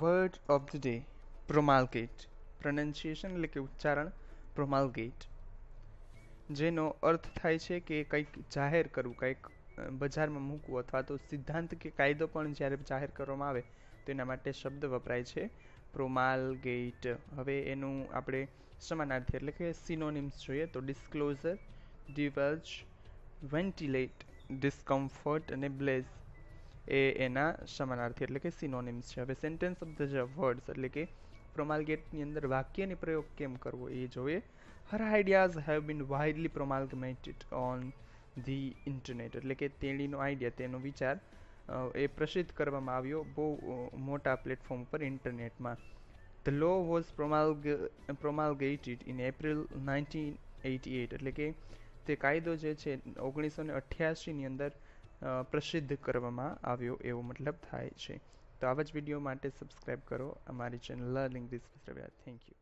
word of the day promulgate pronunciation એટલે કે ઉચ્ચારણ પ્રોમાલગેટ જેનો અર્થ થાય છે કે કંઈક જાહેર કરવું કંઈક બજારમાં મૂકવું અથવા તો સિદ્ધાંત કે કાયદો પણ જ્યારે જાહેર કરવામાં આવે તો એના માટે શબ્દ વપરાય છે પ્રોમાલગેટ હવે એનું આપણે સમાનાર્થી એટલે કે સિનોનિમ્સ જોઈએ તો ડિસ્ક્લોઝર ડિવર્જ વેન્ટિલેટ ડિસ્કમ્ફર્ટ અને બ્લેઝ એ એના સમાનાર્થી એટલે કે સિનોનિમ્સ છે હવે સેન્ટેન્સ ઓફ ધ વર્ડ્સ એટલે કે પ્રોમાલગેટની અંદર વાક્યને પ્રયોગ કેમ કરવો એ જોઈએ her ideas have been widely promulgated on the internet એટલે કે તેણીનો આઈડિયા તેનો વિચાર એ પ્રસિદ્ધ કરવામાં આવ્યો બહુ મોટા પ્લેટફોર્મ પર ઇન્ટરનેટમાં the law was promulg promulgated in April nineteen eighty eight એટલે કે તે કાયદો જે છે ઓગણીસો ને અઠ્યાસીની અંદર પ્રસિદ્ધ કરવામાં આવ્યો એવો મતલબ થાય છે તો આવા જ વિડીયો માટે સબસ્ક્રાઈબ કરો અમારી channel learning this thank you